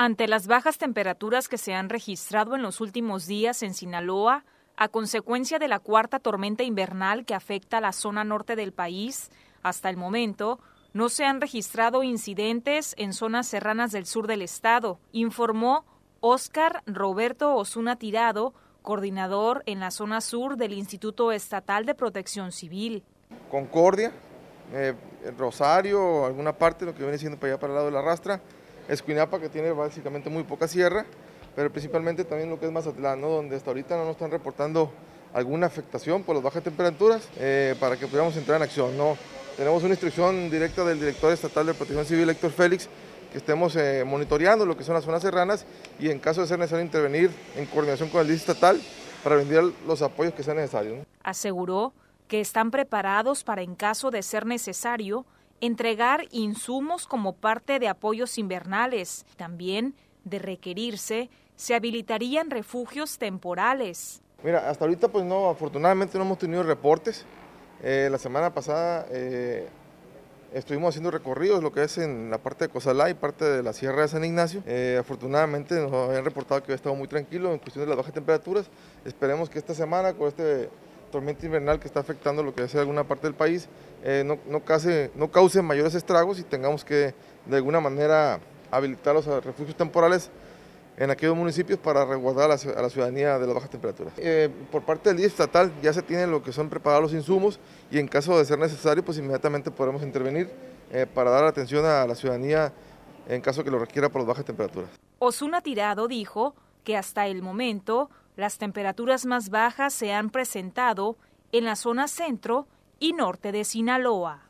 Ante las bajas temperaturas que se han registrado en los últimos días en Sinaloa, a consecuencia de la cuarta tormenta invernal que afecta la zona norte del país, hasta el momento no se han registrado incidentes en zonas serranas del sur del estado, informó Óscar Roberto Osuna Tirado, coordinador en la zona sur del Instituto Estatal de Protección Civil. Concordia, eh, Rosario, alguna parte, lo que viene siendo para allá para el lado de la rastra, Escuinapa, que tiene básicamente muy poca sierra, pero principalmente también lo que es Mazatlán, donde hasta ahorita no nos están reportando alguna afectación por las bajas temperaturas eh, para que podamos entrar en acción. ¿no? Tenemos una instrucción directa del director estatal de Protección Civil, Héctor Félix, que estemos eh, monitoreando lo que son las zonas serranas y en caso de ser necesario intervenir en coordinación con el DIC estatal para brindar los apoyos que sean necesarios. Aseguró que están preparados para, en caso de ser necesario, entregar insumos como parte de apoyos invernales. También, de requerirse, se habilitarían refugios temporales. Mira, hasta ahorita pues no, afortunadamente no hemos tenido reportes. Eh, la semana pasada eh, estuvimos haciendo recorridos, lo que es en la parte de Cozalá y parte de la Sierra de San Ignacio. Eh, afortunadamente nos habían reportado que había estado muy tranquilo en cuestión de las bajas temperaturas. Esperemos que esta semana con este tormenta invernal que está afectando lo que hace alguna parte del país eh, no, no, no cause mayores estragos y tengamos que de alguna manera habilitar los refugios temporales en aquellos municipios para resguardar a la, ciudadanía de las bajas temperaturas. Eh, por parte del día estatal ya se tienen lo que son preparados los insumos y en caso de ser necesario pues inmediatamente podremos intervenir eh, para dar atención a la ciudadanía en caso que lo requiera por las bajas temperaturas. Osuna Tirado dijo que hasta el momento las temperaturas más bajas se han presentado en la zona centro y norte de Sinaloa.